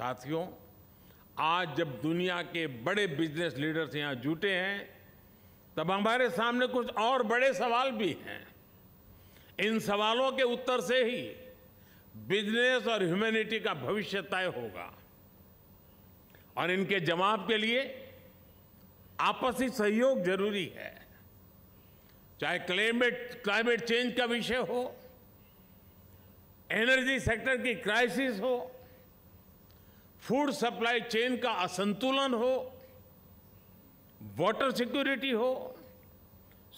साथियों आज जब दुनिया के बड़े बिजनेस लीडर्स यहाँ जुटे हैं तब हमारे सामने कुछ और बड़े सवाल भी हैं इन सवालों के उत्तर से ही बिजनेस और ह्यूमैनिटी का भविष्य तय होगा और इनके जवाब के लिए आपसी सहयोग जरूरी है चाहे क्लाइमेट क्लाइमेट चेंज का विषय हो एनर्जी सेक्टर की क्राइसिस हो फूड सप्लाई चेन का असंतुलन हो वाटर सिक्योरिटी हो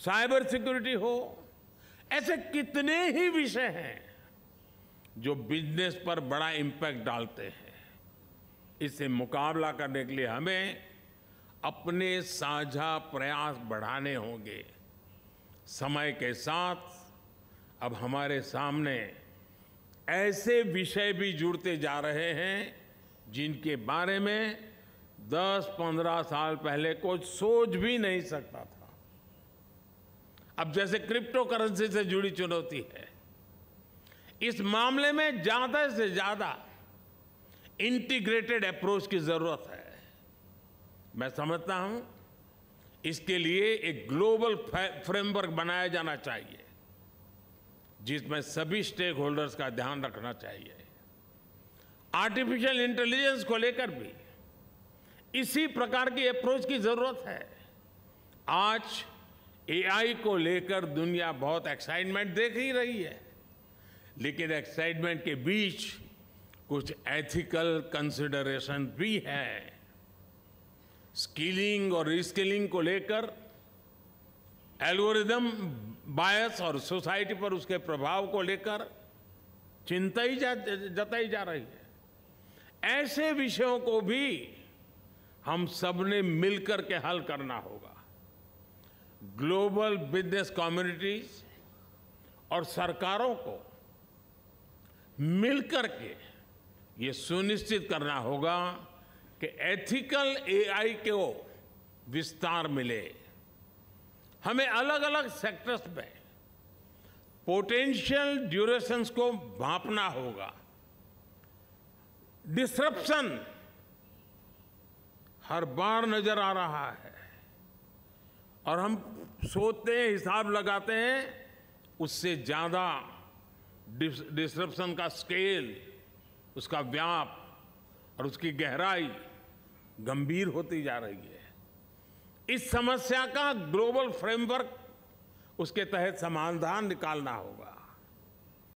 साइबर सिक्योरिटी हो ऐसे कितने ही विषय हैं जो बिजनेस पर बड़ा इम्पैक्ट डालते हैं इससे मुकाबला करने के लिए हमें अपने साझा प्रयास बढ़ाने होंगे समय के साथ अब हमारे सामने ऐसे विषय भी जुड़ते जा रहे हैं जिनके बारे में 10-15 साल पहले कोई सोच भी नहीं सकता था अब जैसे क्रिप्टो करेंसी से जुड़ी चुनौती है इस मामले में ज़्यादा से ज़्यादा इंटीग्रेटेड अप्रोच की ज़रूरत है मैं समझता हूं इसके लिए एक ग्लोबल फ्रेमवर्क बनाया जाना चाहिए जिसमें सभी स्टेक होल्डर्स का ध्यान रखना चाहिए आर्टिफिशियल इंटेलिजेंस को लेकर भी इसी प्रकार की अप्रोच की ज़रूरत है आज एआई को लेकर दुनिया बहुत एक्साइटमेंट देख ही रही है लेकिन एक्साइटमेंट के बीच कुछ एथिकल कंसिडरेशन भी है स्किलिंग और रिस्किलिंग को लेकर एल्गोरिदम बायस और सोसाइटी पर उसके प्रभाव को लेकर चिंता ही जताई जा, जा रही है ऐसे विषयों को भी हम सबने मिलकर के हल करना होगा ग्लोबल बिजनेस कम्युनिटीज और सरकारों को मिलकर के ये सुनिश्चित करना होगा कि एथिकल एआई को विस्तार मिले हमें अलग अलग सेक्टर्स में पोटेंशियल ड्यूरेशंस को भापना होगा डिसरप्शन हर बार नजर आ रहा है और हम सोचते हैं हिसाब लगाते हैं उससे ज़्यादा डिसरप्शन का स्केल उसका व्याप और उसकी गहराई गंभीर होती जा रही है इस समस्या का ग्लोबल फ्रेमवर्क उसके तहत समाधान निकालना होगा